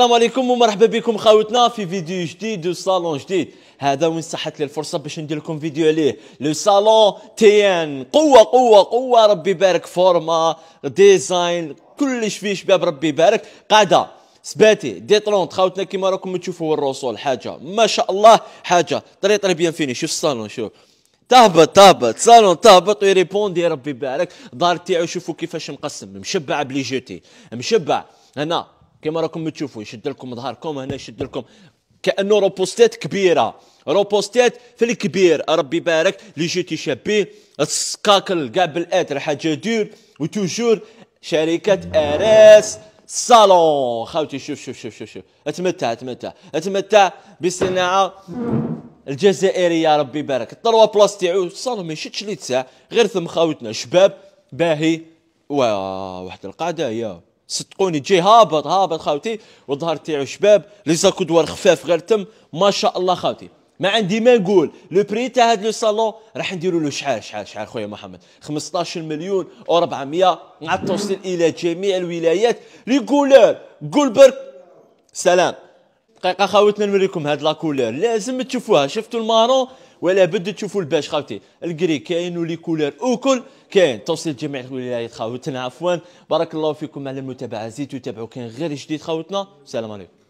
السلام عليكم ومرحبا بكم خاوتنا في فيديو جديد وصالون جديد هذا وين صحت لي الفرصه باش ندير لكم فيديو عليه لو صالون تي ان قوه قوه قوه ربي يبارك فورما ديزاين كلش فيه شباب ربي يبارك قاعده سباتي ديترونت خاوتنا كيما راكم تشوفوا الرسول حاجه ما شاء الله حاجه طري طري بيان فيني شوف الصالون شوف تهبط تهبط صالون تهبط ويريبوندي ربي يبارك دار تاعو شوفوا كيفاش مقسم مشبع بلي جوتي مشبع هنا كما راكم تشوفوا يشد لكم ظهركم هنا يشد لكم كانه روبوستات كبيره روبوستات في الكبير ربي يبارك لي جي تي شابيه السكاكل كاع بالاتر حاجه دور وتوجور شركه اراس صالون خاوتي شوف شوف شوف شوف شوف اتمتع اتمتع اتمتع بالصناعه الجزائريه ربي يبارك الطروا بلاص تاعو الصالون ما يشدش لي تساع غير ثم خاوتنا شباب باهي واحد القاعده هي صدقوني جي هابط هابط خاوتي والظهر تاعو شباب لي زاكو دوار خفاف غير تم ما شاء الله خاوتي ما عندي ما نقول لو بري تاع هذا لو صالون راح نديروا له شحال شحال شحال خويا محمد 15 مليون و400 مع التوصيل الى جميع الولايات لي كولور جولبرغ سلام دقيقه خاوتنا نوريكم هاد لا كولور لازم تشوفوها شفتوا المارون ولا بد تشوفوا الباش خاوتي الكري كاين ولي كولر وكل كاين توصيل جميع الولايات خاوتنا عفوا بارك الله فيكم على المتابعه زيدوا تابعوا كاين غير جديد خاوتنا السلام عليكم